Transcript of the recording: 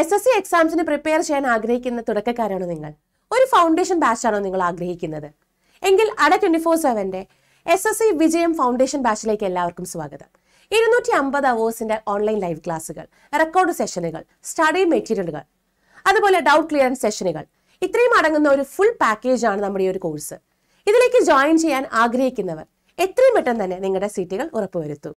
S S C എക്സാംസിന് prepare ചെയ്യാൻ ആഗ്രഹിക്കുന്ന തുടക്കക്കാരാണോ നിങ്ങൾ ഒരു ഫൗണ്ടേഷൻ ബാച്ചാണോ നിങ്ങൾ ആഗ്രഹിക്കുന്നത് എങ്കിൽ അട ട്വന്റി ഫോർ സെവന്റെ എസ് എസ് സി വിജയം ഫൗണ്ടേഷൻ ബാച്ചിലേക്ക് എല്ലാവർക്കും സ്വാഗതം ഇരുന്നൂറ്റി അമ്പത് അവേഴ്സിന്റെ ഓൺലൈൻ ലൈവ് ക്ലാസ്സുകൾ റെക്കോർഡ് സെഷനുകൾ സ്റ്റഡി മെറ്റീരിയലുകൾ അതുപോലെ ഡൗട്ട് ക്ലിയറൻസ് സെഷനുകൾ ഇത്രയും അടങ്ങുന്ന ഒരു ഫുൾ പാക്കേജ് ആണ് നമ്മുടെ ഈ ഒരു കോഴ്സ് ഇതിലേക്ക് ജോയിൻ ചെയ്യാൻ ആഗ്രഹിക്കുന്നവർ എത്രയും പെട്ടെന്ന് തന്നെ നിങ്ങളുടെ സീറ്റുകൾ ഉറപ്പുവരുത്തു